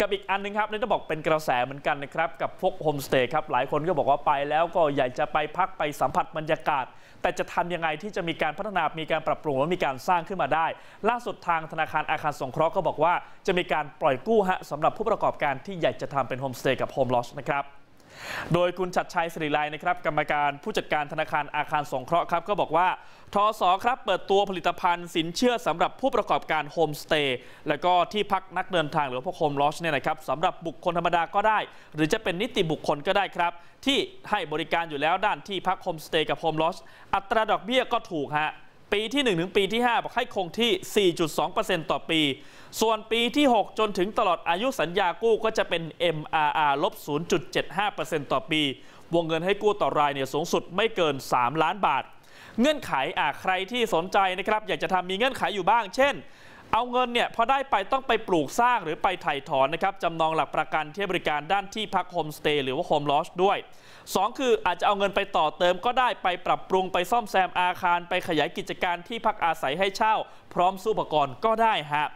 กับอีกอันนึงครับนี่ต้องบอกเป็นกระแสเหมือนกันนะครับ กับพวกโฮมสเตย์ครับ หลายคนก็บอกว่าไป แล้วก็อยากจะไปพักไปสัมผัสบรรยากาศ แต่จะทำยังไงที่จะมีการพัฒนามีการปรับปรุงและมีการสร้างขึ้นมาได้ ล่าสุดทางธนาคารอาคารสงเคราะห์ก็บอกว่า จะมีการปล่อยกู้ฮะสำหรับผู้ประกอบการที่อยากจะทำเป็นโฮมสเตย์กับโฮมลอชนะครับโดยคุณชัดชัยสิริไลนะครับกรรมการผู้จัดการธนาคารอาคารสงเคราะห์ครับ ก็บอกว่าทอสอครับ เปิดตัวผลิตภัณฑ์สินเชื่อสำหรับผู้ประกอบการโฮมสเตย์และก็ที่พักนักเดินทางหรือพวกโฮมลอชเนี่ยนะครับสำหรับบุคคลธรรมดาก็ได้ หรือจะเป็นนิติบุคคลก็ได้ครับ ที่ให้บริการอยู่แล้วด้านที่พักโฮมสเตย์กับโฮมลอชอัตราดอกเบี้ยก็ถูกฮะปีที่1ถึงปีที่ 5 บอกให้คงที่ 4.2%ต่อปี ส่วนปีที่ 6 จนถึงตลอดอายุสัญญากู้ก็จะเป็น MRR ลบ 0.75%ต่อปี วงเงินให้กู้ต่อรายเนี่ยสูงสุดไม่เกิน 3 ล้านบาท เงื่อนไขอ่ะใครที่สนใจนะครับอยากจะทำมีเงื่อนไขอยู่บ้างเช่นเอาเงินเนี่ยพอได้ไปต้องไปปลูกสร้างหรือไปถ่ายถอนนะครับ จำนองหลักประกันที่บริการด้านที่พักโฮมสเตย์หรือว่าโฮมลอชด้วย 2 คืออาจจะเอาเงินไปต่อเติมก็ได้ไปปรับปรุงไปซ่อมแซมอาคารไปขยายกิจการที่พักอาศัยให้เช่า พร้อมสู้อุปกรณ์ก็ได้ฮะ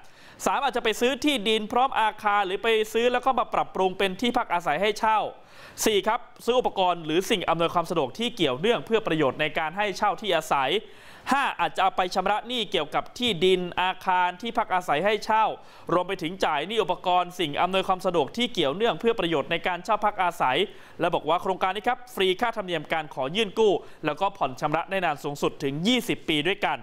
สมอาจจะไปซื้อที่ดินพร้อมอาคาร หรือไปซื้อแล้วก็มาปรับปรุงเป็นที่พักอาศัยให้เช่า4ครับซื้ออุปกรณ์หรือสิ่งอำนวยความสะดวกที่เกี่ยวเนื่องเพื่อประโยชน์ในการให้เช่าที่อาศัย 5 อาจจะเอาไปชำระหนี้เกี่ยวกับที่ดินอาคารที่พักอาศัยให้เช่า รวมไปถึงจ่ายหนี้อุปกรณ์สิ่งอำนวยความสะดวกที่เกี่ยวเนื่องเพื่อประโยชน์ในการเช่าพักอาศัยและบอกว่าโครงการนี้ครับฟรีค่าธรรมเนียมการขอยื่นกู้ แล้วก็ผ่อนชำระได้นานสูงสุดถึง 20 ปีด้วยกัน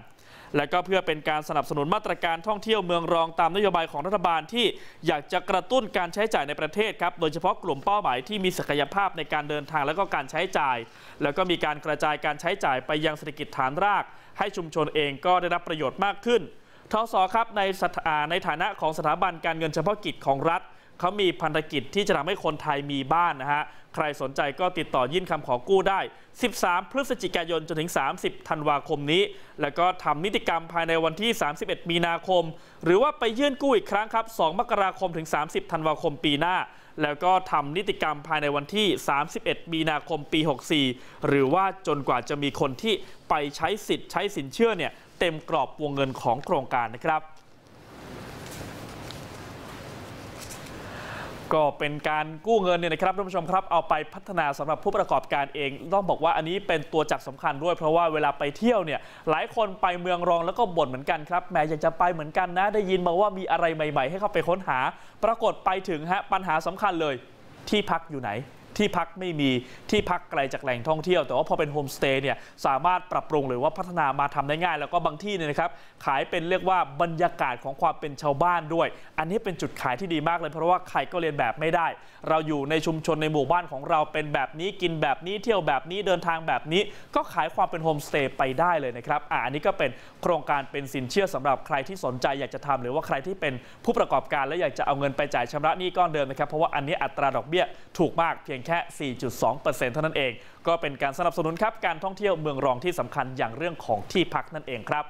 และก็เพื่อเป็นการสนับสนุนมาตรการท่องเที่ยวเมืองรองตามนโยบายของรัฐบาลที่ อยากจะกระตุ้นการใช้จ่ายในประเทศครับ โดยเฉพาะกลุ่มเป้าหมายที่มีศักยภาพในการเดินทางและก็การใช้จ่าย แล้วก็มีการกระจายการใช้จ่ายไปยังเศรษฐกิจฐานราก ให้ชุมชนเองก็ได้รับประโยชน์มากขึ้นทศครับ ในในฐานะของสถาบันการเงินเฉพาะกิจของรัฐเขามีพันธกิจที่จะทำให้คนไทยมีบ้านนะฮะ ใครสนใจก็ติดต่อยื่นคำขอกู้ได้ 13 พฤศจิกายนจนถึง 30 ธันวาคมนี้ แล้วก็ทำนิติกรรมภายในวันที่ 31 มีนาคม หรือว่าไปยื่นกู้อีกครั้งครับ 2 มกราคมถึง 30 ธันวาคมปีหน้า แล้วก็ทำนิติกรรมภายในวันที่ 31 มีนาคมปี 64 หรือว่าจนกว่าจะมีคนที่ไปใช้สิทธิ์ใช้สินเชื่อเนี่ยเต็มกรอบวงเงินของโครงการนะครับก็เป็นการกู้เงินเนี่ยนะครับท่านผู้ชมครับเอาไปพัฒนาสำหรับผู้ประกอบการเอง ต้องบอกว่า อันนี้เป็นตัวจักสำคัญด้วยเพราะว่าเวลาไปเที่ยวเนี่ย หลายคนไปเมืองรองแล้วก็บ่นเหมือนกันครับแหมอยากจะไปเหมือนกันนะ ได้ยินมาว่ามีอะไรใหม่ ๆให้เข้าไปค้นหา ปรากฏไปถึงฮะ ปัญหาสำคัญเลยที่พักอยู่ไหนที่พักไม่มีที่พักไกลจากแหล่งท่องเที่ยว แต่ว่าพอเป็นโฮมสเตย์เนี่ยสามารถปรับปรุงหรือว่าพัฒนามาทำได้ง่าย แล้วก็บางที่เนี่ยนะครับ ขายเป็นเรียกว่าบรรยากาศของความเป็นชาวบ้านด้วย อันนี้เป็นจุดขายที่ดีมากเลย เพราะว่าใครก็เรียนแบบไม่ได้ เราอยู่ในชุมชนในหมู่บ้านของเราเป็นแบบนี้กินแบบนี้เที่ยวแบบนี้เดินทางแบบนี้ก็ขายความเป็นโฮมสเตย์ไปได้เลยนะครับอ่านนี้ก็เป็นโครงการเป็นสินเชื่อสำหรับใครที่สนใจอยากจะทำ หรือว่าใครที่เป็นผู้ประกอบการและอยากจะเอาเงินไปจ่ายชำระหนี้ก้อนเดิมนะครับเพราะว่าอันนี้อัตราดอกเบี้ยถูกมากเพียงแค่ 4.2%เท่านั้นเอง ก็เป็นการสนับสนุนครับ การท่องเที่ยวเมืองรองที่สำคัญอย่างเรื่องของที่พักนั่นเองครับ